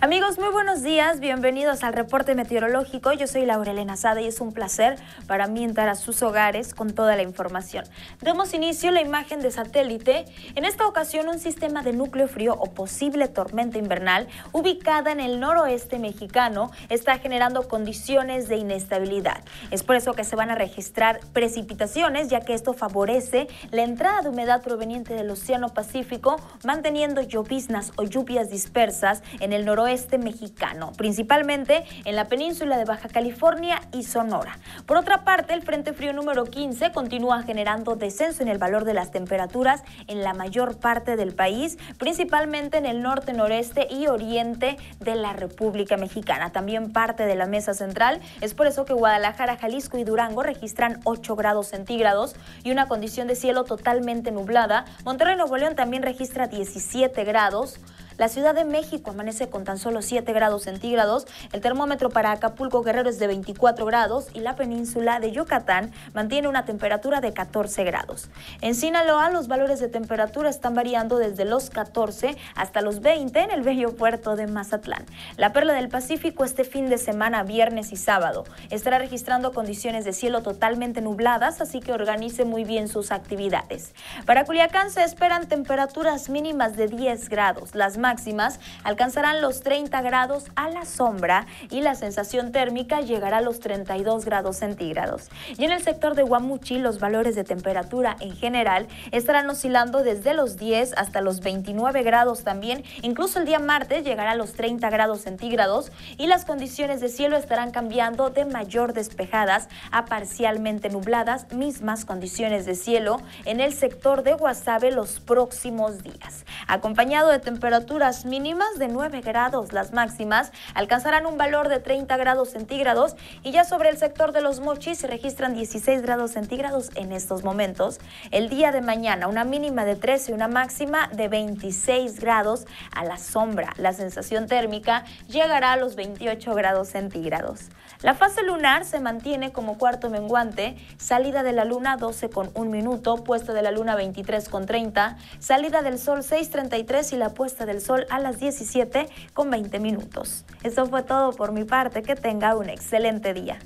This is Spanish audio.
Amigos, muy buenos días, bienvenidos al reporte meteorológico. Yo soy Laura Elena Sada y es un placer para mí entrar a sus hogares con toda la información. Damos inicio a la imagen de satélite. En esta ocasión, un sistema de núcleo frío o posible tormenta invernal ubicada en el noroeste mexicano está generando condiciones de inestabilidad. Es por eso que se van a registrar precipitaciones, ya que esto favorece la entrada de humedad proveniente del Océano Pacífico, manteniendo lloviznas o lluvias dispersas en el noroeste oeste mexicano, principalmente en la península de Baja California y Sonora. Por otra parte, el Frente Frío número 15 continúa generando descenso en el valor de las temperaturas en la mayor parte del país, principalmente en el norte, noreste y oriente de la República Mexicana, también parte de la mesa central. Es por eso que Guadalajara, Jalisco y Durango registran 8 grados centígrados y una condición de cielo totalmente nublada. Monterrey Nuevo León también registra 17 grados. La Ciudad de México amanece con tan solo 7 grados centígrados, el termómetro para Acapulco Guerrero es de 24 grados y la península de Yucatán mantiene una temperatura de 14 grados. En Sinaloa los valores de temperatura están variando desde los 14 hasta los 20 en el bello puerto de Mazatlán. La Perla del Pacífico este fin de semana, viernes y sábado, estará registrando condiciones de cielo totalmente nubladas, así que organice muy bien sus actividades. Para Culiacán se esperan temperaturas mínimas de 10 grados, máximas alcanzarán los 30 grados a la sombra y la sensación térmica llegará a los 32 grados centígrados. Y en el sector de Guamuchi, los valores de temperatura en general estarán oscilando desde los 10 hasta los 29 grados también. Incluso el día martes llegará a los 30 grados centígrados y las condiciones de cielo estarán cambiando de mayor despejadas a parcialmente nubladas, mismas condiciones de cielo en el sector de Guasave los próximos días. Acompañado de temperatura mínimas de 9 grados, las máximas alcanzarán un valor de 30 grados centígrados y ya sobre el sector de los mochis se registran 16 grados centígrados en estos momentos. El día de mañana una mínima de 13 y una máxima de 26 grados a la sombra. La sensación térmica llegará a los 28 grados centígrados. La fase lunar se mantiene como cuarto menguante, salida de la luna 12 con 1 minuto, puesta de la luna 23 con 30, salida del sol 6.33 y la puesta del Sol a las 17 con 20 minutos. Eso fue todo por mi parte, que tenga un excelente día.